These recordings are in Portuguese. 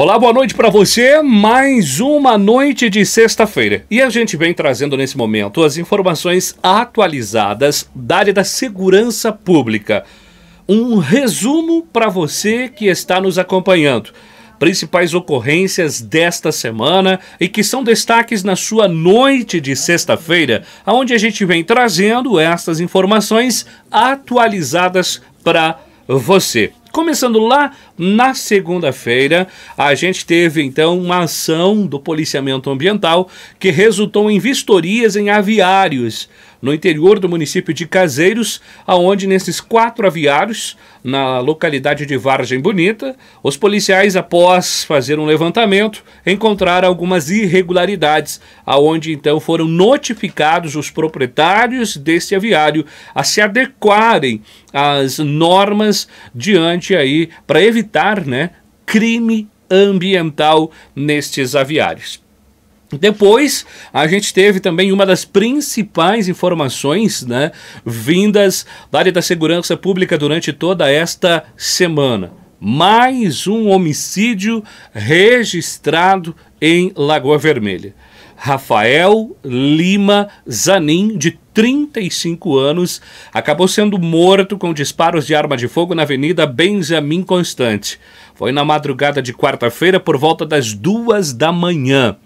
Olá, boa noite para você. Mais uma noite de sexta-feira. E a gente vem trazendo nesse momento as informações atualizadas da área da segurança pública. Um resumo para você que está nos acompanhando. Principais ocorrências desta semana e que são destaques na sua noite de sexta-feira, aonde a gente vem trazendo estas informações atualizadas para você. Começando lá na segunda-feira, a gente teve então uma ação do policiamento ambiental que resultou em vistorias em aviários no interior do município de Caseiros, aonde nesses quatro aviários, na localidade de Vargem Bonita, os policiais, após fazer um levantamento, encontraram algumas irregularidades, aonde então foram notificados os proprietários desse aviário a se adequarem às normas diante aí para evitar evitar né, crime ambiental nestes aviários. Depois, a gente teve também uma das principais informações né, vindas da área da segurança pública durante toda esta semana. Mais um homicídio registrado em Lagoa Vermelha. Rafael Lima Zanin, de 35 anos, acabou sendo morto com disparos de arma de fogo na Avenida Benjamin Constante. Foi na madrugada de quarta-feira, por volta das duas da manhã.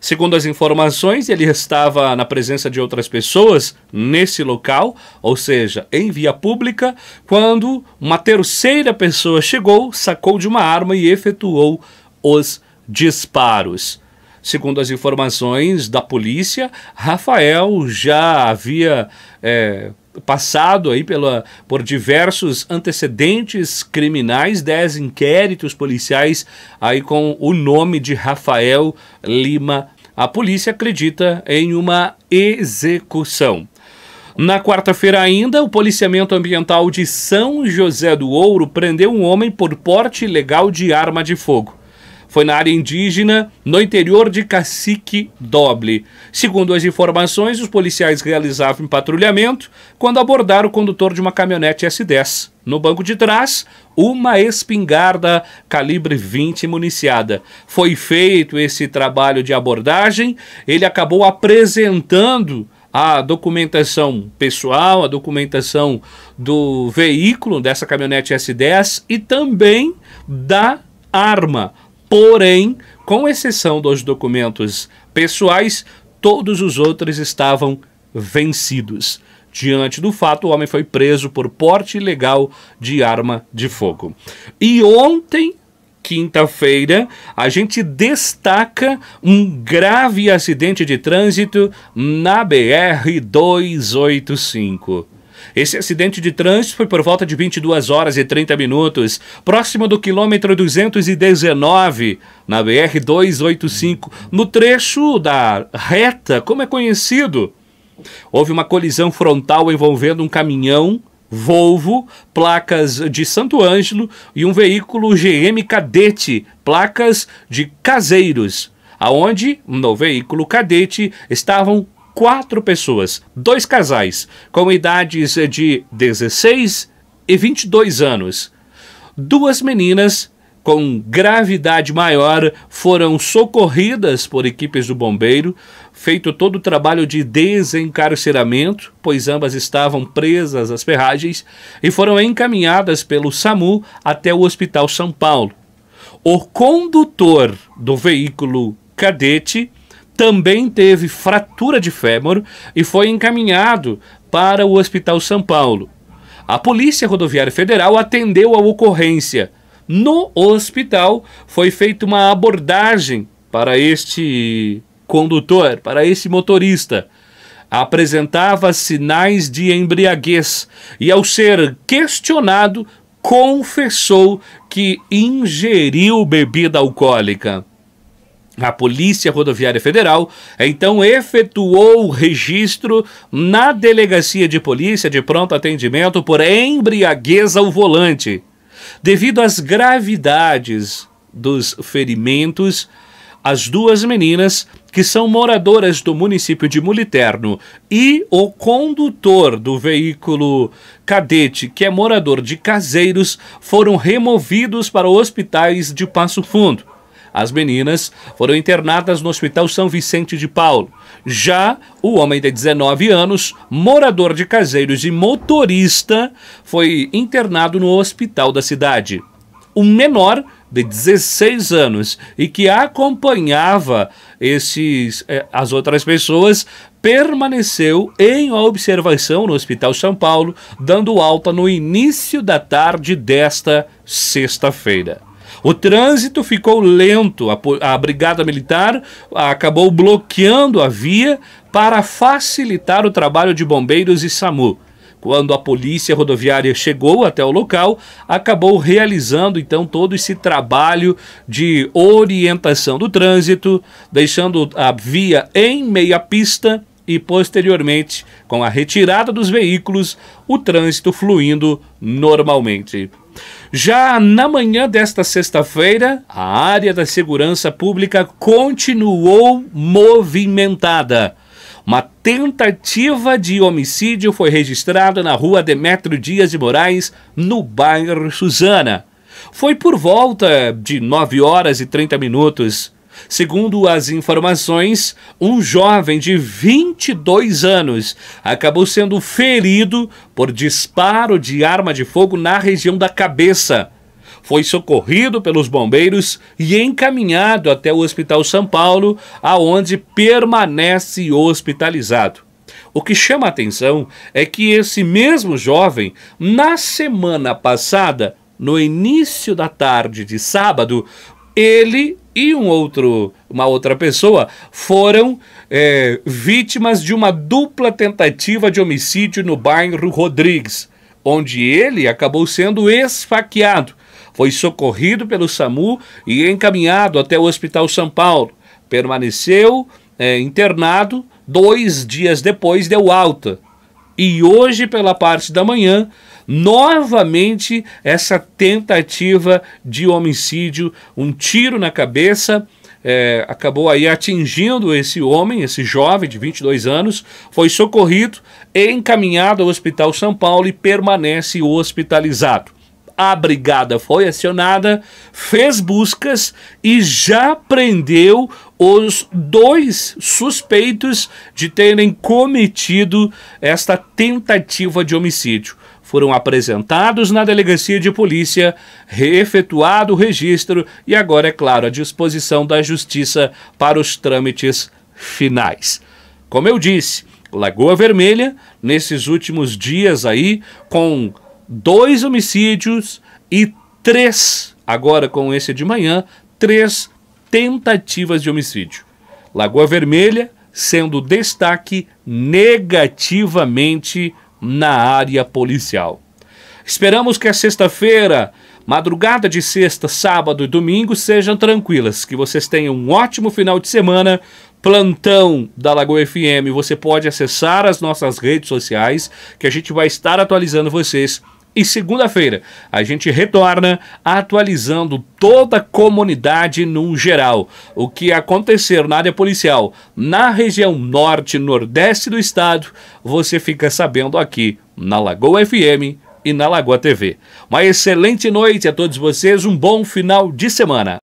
Segundo as informações, ele estava na presença de outras pessoas nesse local, ou seja, em via pública, quando uma terceira pessoa chegou, sacou de uma arma e efetuou os disparos. Segundo as informações da polícia, Rafael já havia é, passado aí pela, por diversos antecedentes criminais, dez inquéritos policiais aí com o nome de Rafael Lima. A polícia acredita em uma execução. Na quarta-feira ainda, o policiamento ambiental de São José do Ouro prendeu um homem por porte ilegal de arma de fogo foi na área indígena, no interior de Cacique Doble. Segundo as informações, os policiais realizavam um patrulhamento quando abordaram o condutor de uma caminhonete S10. No banco de trás, uma espingarda calibre 20 municiada. Foi feito esse trabalho de abordagem, ele acabou apresentando a documentação pessoal, a documentação do veículo dessa caminhonete S10 e também da arma porém, com exceção dos documentos pessoais, todos os outros estavam vencidos. Diante do fato, o homem foi preso por porte ilegal de arma de fogo. E ontem, quinta-feira, a gente destaca um grave acidente de trânsito na BR 285. Esse acidente de trânsito foi por volta de 22 horas e 30 minutos, próximo do quilômetro 219, na BR 285, no trecho da reta, como é conhecido. Houve uma colisão frontal envolvendo um caminhão Volvo, placas de Santo Ângelo e um veículo GM Cadete, placas de Caseiros, aonde no veículo Cadete estavam quatro pessoas, dois casais, com idades de 16 e 22 anos. Duas meninas com gravidade maior foram socorridas por equipes do bombeiro, feito todo o trabalho de desencarceramento, pois ambas estavam presas às ferragens, e foram encaminhadas pelo SAMU até o Hospital São Paulo. O condutor do veículo cadete também teve fratura de fêmur e foi encaminhado para o Hospital São Paulo. A Polícia Rodoviária Federal atendeu a ocorrência. No hospital foi feita uma abordagem para este condutor, para esse motorista. Apresentava sinais de embriaguez e, ao ser questionado, confessou que ingeriu bebida alcoólica. A Polícia Rodoviária Federal então efetuou o registro na Delegacia de Polícia de Pronto Atendimento por embriaguez ao volante. Devido às gravidades dos ferimentos, as duas meninas, que são moradoras do município de Muliterno, e o condutor do veículo cadete, que é morador de Caseiros, foram removidos para hospitais de Passo Fundo. As meninas foram internadas no Hospital São Vicente de Paulo. Já o homem de 19 anos, morador de Caseiros e motorista, foi internado no hospital da cidade. Um menor de 16 anos e que acompanhava esses eh, as outras pessoas permaneceu em observação no Hospital São Paulo, dando alta no início da tarde desta sexta-feira. O trânsito ficou lento, a, a Brigada Militar ah, acabou bloqueando a via para facilitar o trabalho de bombeiros e SAMU. Quando a polícia rodoviária chegou até o local, acabou realizando então todo esse trabalho de orientação do trânsito, deixando a via em meia pista e posteriormente, com a retirada dos veículos, o trânsito fluindo normalmente. Já na manhã desta sexta-feira, a área da segurança pública continuou movimentada. Uma tentativa de homicídio foi registrada na rua Demetrio Dias de Moraes, no bairro Suzana. Foi por volta de 9 horas e 30 minutos. Segundo as informações, um jovem de 22 anos acabou sendo ferido por disparo de arma de fogo na região da cabeça. Foi socorrido pelos bombeiros e encaminhado até o Hospital São Paulo, aonde permanece hospitalizado. O que chama a atenção é que esse mesmo jovem, na semana passada, no início da tarde de sábado, ele e um outro, uma outra pessoa foram é, vítimas de uma dupla tentativa de homicídio no bairro Rodrigues, onde ele acabou sendo esfaqueado. Foi socorrido pelo SAMU e encaminhado até o Hospital São Paulo. Permaneceu é, internado, dois dias depois deu alta. E hoje, pela parte da manhã, Novamente, essa tentativa de homicídio, um tiro na cabeça. É, acabou aí atingindo esse homem, esse jovem de 22 anos, foi socorrido, encaminhado ao Hospital São Paulo e permanece hospitalizado a brigada foi acionada, fez buscas e já prendeu os dois suspeitos de terem cometido esta tentativa de homicídio foram apresentados na delegacia de polícia, reefetuado o registro e agora, é claro, à disposição da Justiça para os trâmites finais. Como eu disse, Lagoa Vermelha, nesses últimos dias aí, com dois homicídios e três, agora com esse de manhã, três tentativas de homicídio. Lagoa Vermelha sendo destaque negativamente na área policial. Esperamos que a sexta-feira, madrugada de sexta, sábado e domingo sejam tranquilas, que vocês tenham um ótimo final de semana. Plantão da Lagoa FM, você pode acessar as nossas redes sociais, que a gente vai estar atualizando vocês e segunda-feira a gente retorna atualizando toda a comunidade no geral. O que acontecer na área policial na região norte e nordeste do estado, você fica sabendo aqui na Lagoa FM e na Lagoa TV. Uma excelente noite a todos vocês, um bom final de semana.